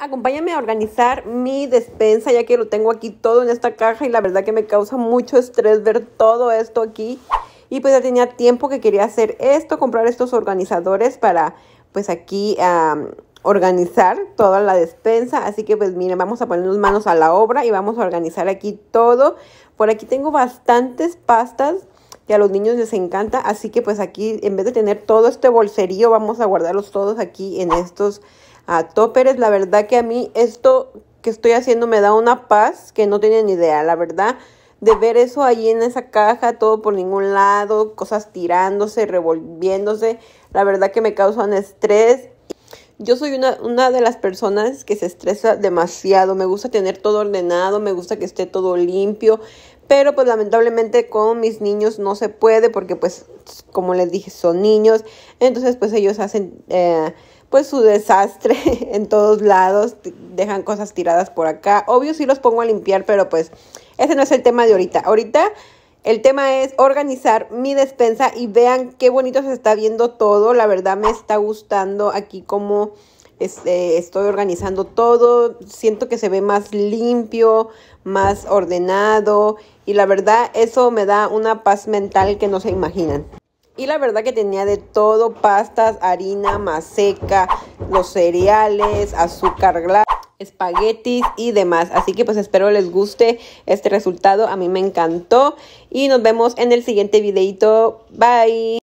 acompáñame a organizar mi despensa ya que lo tengo aquí todo en esta caja y la verdad que me causa mucho estrés ver todo esto aquí. Y pues ya tenía tiempo que quería hacer esto, comprar estos organizadores para pues aquí organizar toda la despensa. Así que pues miren, vamos a ponernos manos a la obra y vamos a organizar aquí todo. Por aquí tengo bastantes pastas que a los niños les encanta. Así que pues aquí en vez de tener todo este bolserío vamos a guardarlos todos aquí en estos a toperes, La verdad que a mí esto que estoy haciendo me da una paz que no ni idea, la verdad. De ver eso allí en esa caja, todo por ningún lado, cosas tirándose, revolviéndose, la verdad que me causan estrés. Yo soy una, de las personas que se estresa demasiado, me gusta tener todo ordenado, me gusta que esté todo limpio, pero pues lamentablemente con mis niños no se puede porque pues como les dije son niños, entonces pues ellos hacen... Eh, pues su desastre en todos lados, dejan cosas tiradas por acá. Obvio sí los pongo a limpiar, pero pues ese no es el tema de ahorita. Ahorita el tema es organizar mi despensa y vean qué bonito se está viendo todo. La verdad me está gustando aquí como este, estoy organizando todo. Siento que se ve más limpio, más ordenado y la verdad eso me da una paz mental que no se imaginan. Y la verdad que tenía de todo, pastas, harina, maseca, los cereales, azúcar glas, espaguetis y demás. Así que pues espero les guste este resultado. A mí me encantó. Y nos vemos en el siguiente videito. Bye.